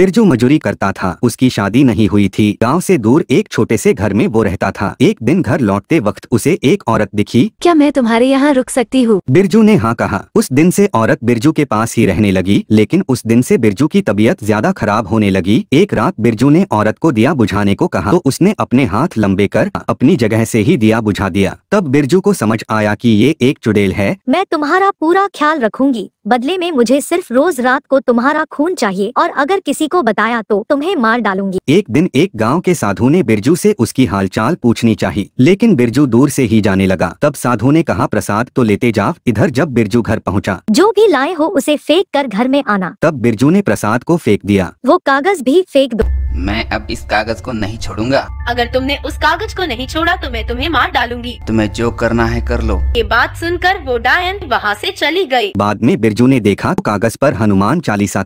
बिरजू मजूरी करता था उसकी शादी नहीं हुई थी गांव से दूर एक छोटे से घर में वो रहता था एक दिन घर लौटते वक्त उसे एक औरत दिखी क्या मैं तुम्हारे यहाँ रुक सकती हूँ बिरजू ने हाँ कहा उस दिन से औरत बिरजू के पास ही रहने लगी लेकिन उस दिन से बिरजू की तबीयत ज्यादा खराब होने लगी एक रात बिरजू ने औरत को दिया बुझाने को कहा तो उसने अपने हाथ लम्बे कर अपनी जगह से ही दिया बुझा दिया तब बिरजू को समझ आया कि ये एक चुड़ैल है मैं तुम्हारा पूरा ख्याल रखूंगी बदले में मुझे सिर्फ रोज रात को तुम्हारा खून चाहिए और अगर किसी किसी को बताया तो तुम्हें मार डालूंगी एक दिन एक गांव के साधु ने बिरजू से उसकी हालचाल पूछनी चाहिए लेकिन बिरजू दूर से ही जाने लगा तब साधु ने कहा प्रसाद तो लेते जाओ इधर जब बिरजू घर पहुंचा जो भी लाए हो उसे फेंक कर घर में आना तब बिरजू ने प्रसाद को फेंक दिया वो कागज भी फेंक दो मैं अब इस कागज को नहीं छोड़ूंगा अगर तुमने उस कागज को नहीं छोड़ा तो मैं तुम्हें मार डालूंगी तुम्हें जो करना है कर लो ये बात सुनकर वो डायन वहाँ से चली गई बाद में बिरजू ने देखा कागज पर हनुमान चालीसा